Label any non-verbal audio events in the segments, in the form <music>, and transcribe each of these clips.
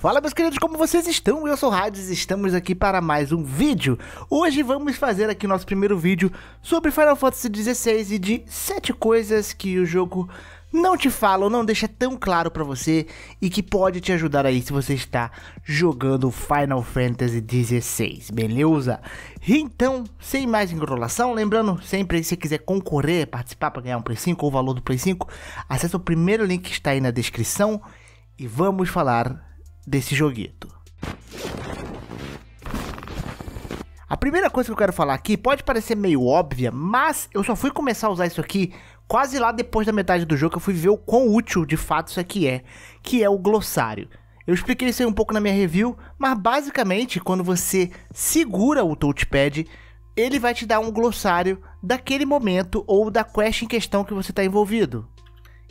Fala meus queridos, como vocês estão? Eu sou Hades e estamos aqui para mais um vídeo. Hoje vamos fazer aqui nosso primeiro vídeo sobre Final Fantasy XVI e de 7 coisas que o jogo não te fala ou não deixa tão claro para você e que pode te ajudar aí se você está jogando Final Fantasy XVI, beleza? Então, sem mais enrolação, lembrando sempre se quiser concorrer, participar para ganhar um Play 5 ou o valor do Play 5, acessa o primeiro link que está aí na descrição e vamos falar desse joguito. A primeira coisa que eu quero falar aqui pode parecer meio óbvia, mas eu só fui começar a usar isso aqui quase lá depois da metade do jogo, eu fui ver o quão útil de fato isso aqui é, que é o glossário. Eu expliquei isso aí um pouco na minha review, mas basicamente quando você segura o touchpad, ele vai te dar um glossário daquele momento ou da quest em questão que você está envolvido.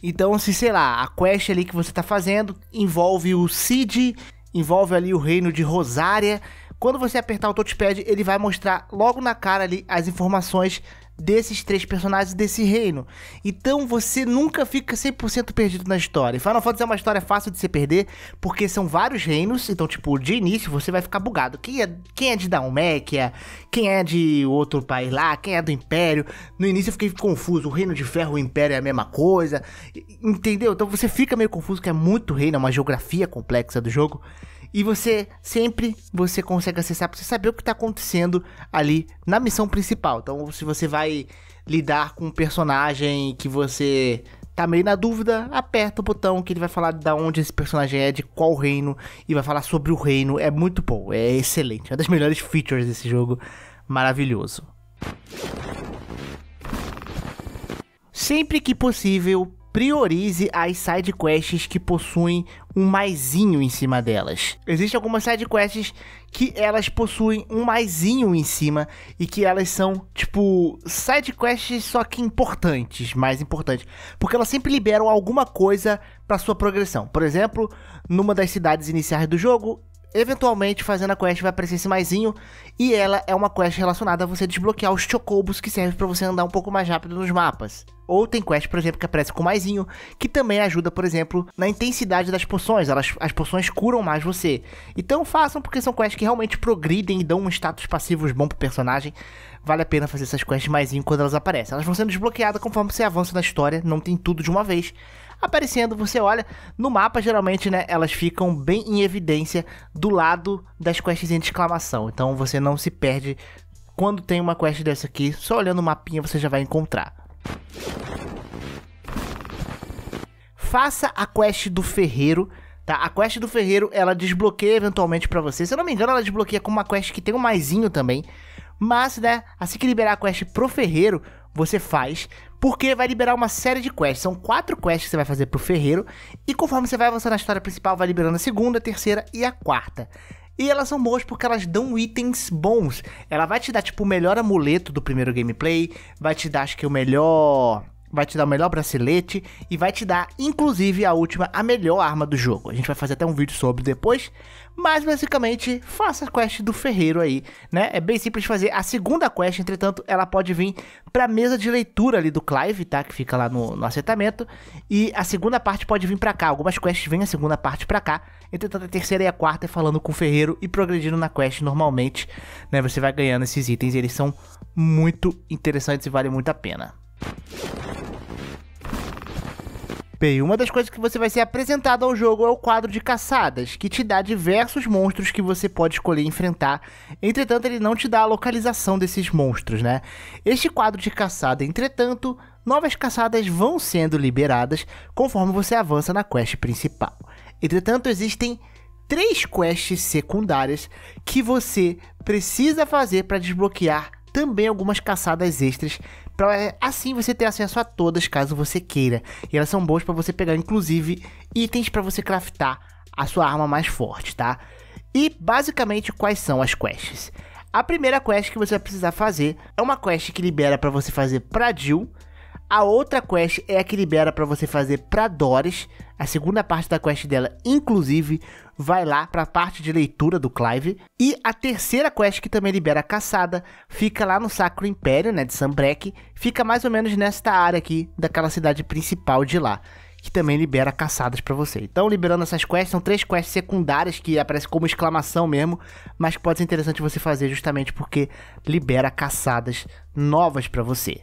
Então, se assim, sei lá, a quest ali que você tá fazendo envolve o Cid, envolve ali o reino de Rosária, quando você apertar o touchpad, ele vai mostrar logo na cara ali as informações desses três personagens desse reino. Então você nunca fica 100% perdido na história. E Final Fantasy é uma história fácil de se perder, porque são vários reinos, então tipo, de início você vai ficar bugado. Quem é, quem é de Dalméquia, é, quem é de outro país lá, quem é do Império. No início eu fiquei confuso, o Reino de Ferro e o Império é a mesma coisa. Entendeu? Então você fica meio confuso que é muito reino, é uma geografia complexa do jogo e você sempre você consegue acessar para você saber o que está acontecendo ali na missão principal. Então, se você vai lidar com um personagem que você tá meio na dúvida, aperta o botão que ele vai falar de onde esse personagem é, de qual reino e vai falar sobre o reino. É muito bom, é excelente, é uma das melhores features desse jogo, maravilhoso. Sempre que possível, priorize as side quests que possuem um maisinho em cima delas. Existem algumas side quests que elas possuem um maisinho em cima e que elas são tipo side quests só que importantes, mais importantes, porque elas sempre liberam alguma coisa para sua progressão. Por exemplo, numa das cidades iniciais do jogo, Eventualmente, fazendo a quest, vai aparecer esse maisinho. E ela é uma quest relacionada a você desbloquear os chocobos que servem para você andar um pouco mais rápido nos mapas. Ou tem quest, por exemplo, que aparece com maisinho, que também ajuda, por exemplo, na intensidade das poções. Elas, as poções curam mais você. Então façam, porque são quests que realmente progridem e dão um status passivo bom pro personagem. Vale a pena fazer essas quests maisinho quando elas aparecem. Elas vão sendo desbloqueadas conforme você avança na história, não tem tudo de uma vez aparecendo, você olha no mapa, geralmente, né, elas ficam bem em evidência do lado das quests em exclamação. Então você não se perde quando tem uma quest dessa aqui, só olhando o mapinha você já vai encontrar. Faça a quest do ferreiro Tá? A quest do ferreiro, ela desbloqueia eventualmente para você. Se eu não me engano, ela desbloqueia com uma quest que tem um maisinho também. Mas, né, assim que liberar a quest pro ferreiro, você faz, porque vai liberar uma série de quests. São quatro quests que você vai fazer pro ferreiro, e conforme você vai avançando na história principal, vai liberando a segunda, a terceira e a quarta. E elas são boas porque elas dão itens bons. Ela vai te dar, tipo, o melhor amuleto do primeiro gameplay, vai te dar, acho que, o melhor vai te dar o melhor bracelete e vai te dar, inclusive, a última, a melhor arma do jogo. A gente vai fazer até um vídeo sobre depois, mas basicamente faça a quest do ferreiro aí, né? É bem simples fazer. A segunda quest, entretanto, ela pode vir para mesa de leitura ali do Clive, tá? Que fica lá no, no assentamento. E a segunda parte pode vir para cá. Algumas quests vêm a segunda parte para cá. Entretanto, a terceira e a quarta é falando com o ferreiro e progredindo na quest normalmente, né? Você vai ganhando esses itens, eles são muito interessantes e valem muito a pena. Bem, uma das coisas que você vai ser apresentado ao jogo é o quadro de caçadas, que te dá diversos monstros que você pode escolher enfrentar. Entretanto, ele não te dá a localização desses monstros, né? Este quadro de caçada, entretanto, novas caçadas vão sendo liberadas conforme você avança na quest principal. Entretanto, existem três quests secundárias que você precisa fazer para desbloquear também algumas caçadas extras Pra, é, assim você ter acesso a todas caso você queira. E elas são boas para você pegar, inclusive, itens para você craftar a sua arma mais forte, tá? E basicamente quais são as quests? A primeira quest que você vai precisar fazer é uma quest que libera para você fazer para Jill a outra quest é a que libera para você fazer para Doris, a segunda parte da quest dela, inclusive, vai lá para a parte de leitura do Clive. E a terceira quest que também libera a caçada, fica lá no Sacro Império, né, de Sambrek, fica mais ou menos nesta área aqui daquela cidade principal de lá que também libera caçadas para você. Então, liberando essas quests, são três quests secundárias que aparecem como exclamação mesmo, mas que pode ser interessante você fazer justamente porque libera caçadas novas para você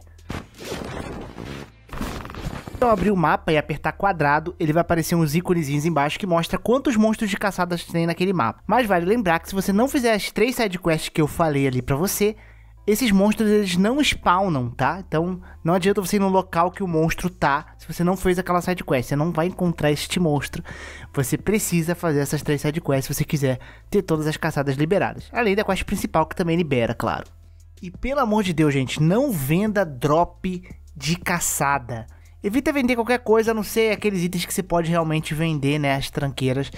eu abrir o mapa e apertar quadrado, ele vai aparecer uns íconezinhos embaixo que mostra quantos monstros de caçadas tem naquele mapa. Mas vale lembrar que se você não fizer as três sidequests que eu falei ali para você, esses monstros eles não spawnam, tá? Então não adianta você ir no local que o monstro tá. Se você não fez aquela side quest, você não vai encontrar este monstro. Você precisa fazer essas três side quests se você quiser ter todas as caçadas liberadas. Além da quest principal que também libera, claro. E pelo amor de Deus, gente, não venda drop de caçada. Evita vender qualquer coisa, a não ser aqueles itens que você pode realmente vender, né? As tranqueiras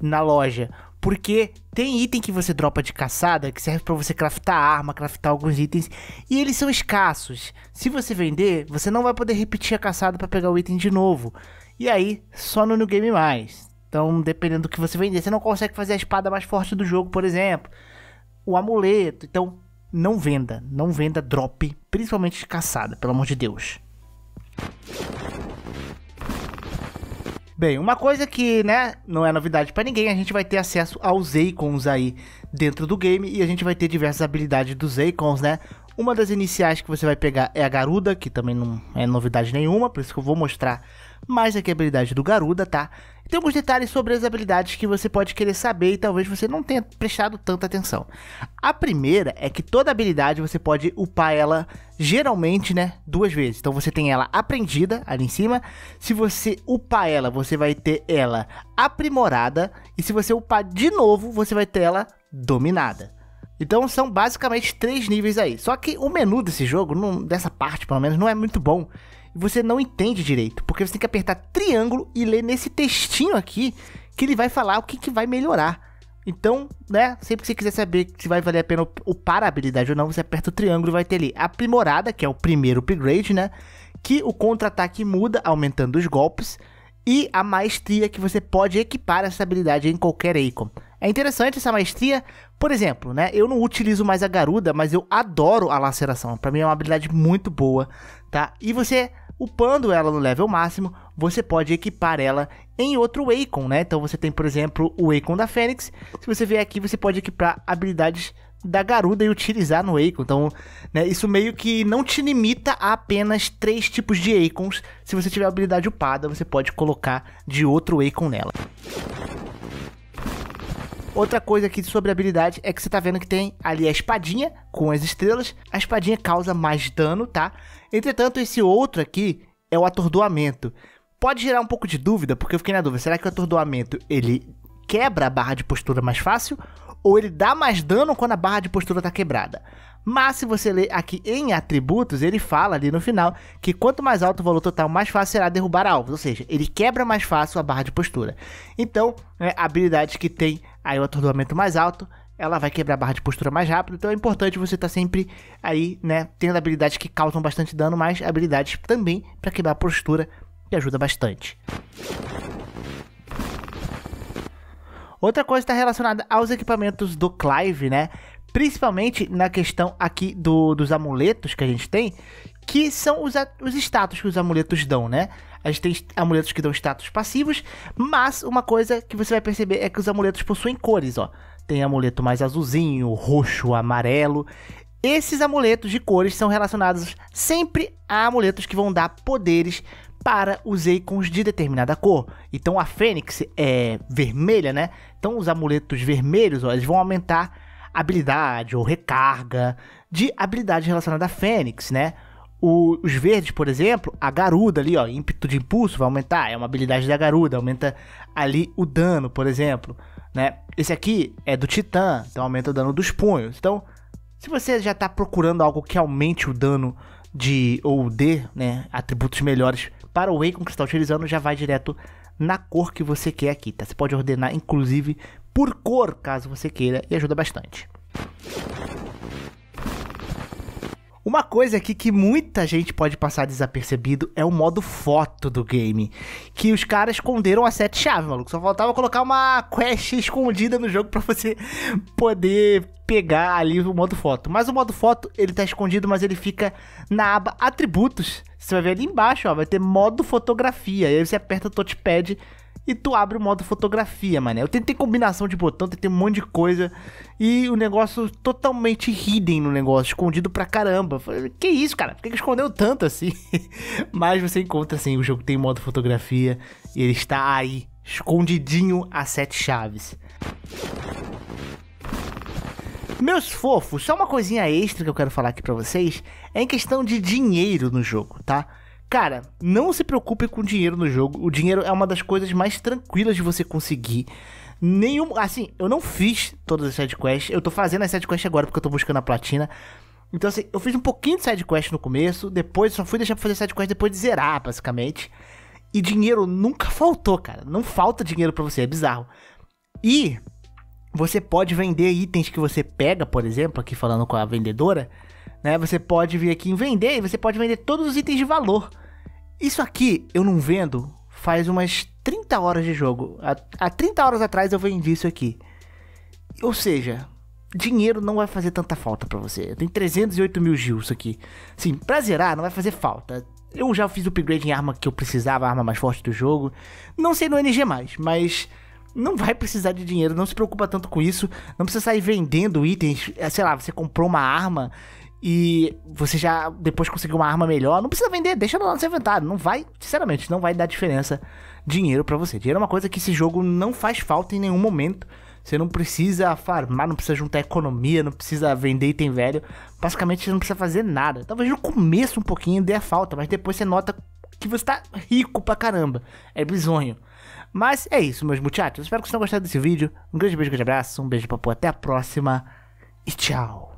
na loja. Porque tem item que você dropa de caçada que serve para você craftar arma, craftar alguns itens, e eles são escassos. Se você vender, você não vai poder repetir a caçada para pegar o item de novo. E aí, só no New Game Mais. Então, dependendo do que você vender, você não consegue fazer a espada mais forte do jogo, por exemplo, o amuleto. Então, não venda, não venda drop, principalmente de caçada, pelo amor de Deus. Bem, uma coisa que, né, não é novidade para ninguém, a gente vai ter acesso aos Akons aí dentro do game e a gente vai ter diversas habilidades dos Akons, né? Uma das iniciais que você vai pegar é a Garuda, que também não é novidade nenhuma, por isso que eu vou mostrar mais aqui a habilidade do Garuda, tá? Tem alguns detalhes sobre as habilidades que você pode querer saber e talvez você não tenha prestado tanta atenção. A primeira é que toda habilidade você pode upar ela geralmente, né, duas vezes. Então você tem ela aprendida ali em cima. Se você upar ela, você vai ter ela aprimorada e se você upar de novo, você vai ter ela dominada. Então são basicamente três níveis aí. Só que o menu desse jogo, não, dessa parte pelo menos, não é muito bom e você não entende direito, porque você tem que apertar triângulo e ler nesse textinho aqui que ele vai falar o que, que vai melhorar. Então, né, sempre que você quiser saber se vai valer a pena upar a habilidade ou não, você aperta o triângulo e vai ter ali aprimorada, que é o primeiro upgrade, né, que o contra-ataque muda, aumentando os golpes, e a maestria que você pode equipar essa habilidade em qualquer icon É interessante essa maestria, por exemplo, né? Eu não utilizo mais a garuda, mas eu adoro a laceração. Para mim é uma habilidade muito boa, tá? E você Upando ela no level máximo, você pode equipar ela em outro Akon, né? Então você tem, por exemplo, o Akon da Fênix. Se você vier aqui, você pode equipar habilidades da Garuda e utilizar no Akon. Então, né, isso meio que não te limita a apenas três tipos de Akons. Se você tiver habilidade upada, você pode colocar de outro Akon nela. Outra coisa aqui sobre habilidade é que você tá vendo que tem ali a espadinha com as estrelas. A espadinha causa mais dano, tá? Entretanto, esse outro aqui é o atordoamento. Pode gerar um pouco de dúvida, porque eu fiquei na dúvida. Será que o atordoamento, ele quebra a barra de postura mais fácil? Ou ele dá mais dano quando a barra de postura tá quebrada? Mas se você ler aqui em atributos, ele fala ali no final que quanto mais alto o valor total, mais fácil será derrubar alvos. Ou seja, ele quebra mais fácil a barra de postura. Então, é, habilidades que tem aí o atordoamento mais alto, ela vai quebrar a barra de postura mais rápido, então é importante você estar tá sempre aí, né, tendo habilidades que causam bastante dano, mas habilidades também para quebrar a postura, que ajuda bastante. Outra coisa está relacionada aos equipamentos do Clive, né? Principalmente na questão aqui do, dos amuletos que a gente tem, que são os, os status que os amuletos dão, né? A gente tem amuletos que dão status passivos, mas uma coisa que você vai perceber é que os amuletos possuem cores, ó. Tem amuleto mais azulzinho, roxo, amarelo. Esses amuletos de cores são relacionados sempre a amuletos que vão dar poderes para os ícones de determinada cor. Então a fênix é vermelha, né? Então os amuletos vermelhos, ó, eles vão aumentar habilidade ou recarga de habilidade relacionada à fênix, né? O, os verdes, por exemplo, a garuda ali, ó, ímpeto de impulso vai aumentar, é uma habilidade da garuda, aumenta ali o dano, por exemplo, né? Esse aqui é do titã, então aumenta o dano dos punhos. Então, se você já está procurando algo que aumente o dano de ou de, né, atributos melhores para o Wacom que você está utilizando, já vai direto na cor que você quer aqui, tá? Você pode ordenar inclusive por cor, caso você queira, e ajuda bastante. Uma coisa aqui que muita gente pode passar desapercebido é o modo foto do game. Que os caras esconderam a sete chaves, maluco. Só faltava colocar uma quest escondida no jogo para você poder pegar ali o modo foto. Mas o modo foto, ele tá escondido, mas ele fica na aba atributos. Você vai ver ali embaixo, ó, vai ter modo fotografia. aí você aperta o touchpad e tu abre o modo fotografia, mano. Eu tentei combinação de botão, tentei um monte de coisa. E o negócio totalmente hidden no negócio, escondido pra caramba. Falei, que isso, cara? Por que, que escondeu tanto assim? <laughs> Mas você encontra assim, o jogo tem modo fotografia e ele está aí, escondidinho a sete chaves. Meus fofos, só uma coisinha extra que eu quero falar aqui pra vocês é em questão de dinheiro no jogo, tá? Cara, não se preocupe com dinheiro no jogo. O dinheiro é uma das coisas mais tranquilas de você conseguir. Nenhum. Assim, eu não fiz todas as sidequests. Eu tô fazendo as sidequests agora porque eu tô buscando a platina. Então, assim, eu fiz um pouquinho de sidequest no começo. Depois, só fui deixar pra fazer sidequest depois de zerar, basicamente. E dinheiro nunca faltou, cara. Não falta dinheiro para você, é bizarro. E você pode vender itens que você pega, por exemplo, aqui falando com a vendedora, né? Você pode vir aqui em vender e você pode vender todos os itens de valor. Isso aqui eu não vendo faz umas 30 horas de jogo. Há, 30 horas atrás eu vendi isso aqui. Ou seja, dinheiro não vai fazer tanta falta para você. Tem 308 mil gils aqui. Sim, pra zerar não vai fazer falta. Eu já fiz o upgrade em arma que eu precisava, a arma mais forte do jogo. Não sei no NG mais, mas não vai precisar de dinheiro, não se preocupa tanto com isso. Não precisa sair vendendo itens. É, sei lá, você comprou uma arma e você já depois conseguiu uma arma melhor, não precisa vender, deixa lá no seu inventário. Não vai, sinceramente, não vai dar diferença dinheiro para você. Dinheiro é uma coisa que esse jogo não faz falta em nenhum momento. Você não precisa farmar, não precisa juntar economia, não precisa vender item velho. Basicamente, você não precisa fazer nada. Talvez no começo um pouquinho dê a falta, mas depois você nota que você tá rico pra caramba. É bizonho. Mas é isso, meus muchachos. Espero que vocês tenham gostado desse vídeo. Um grande beijo, grande abraço, um beijo papo, até a próxima e tchau.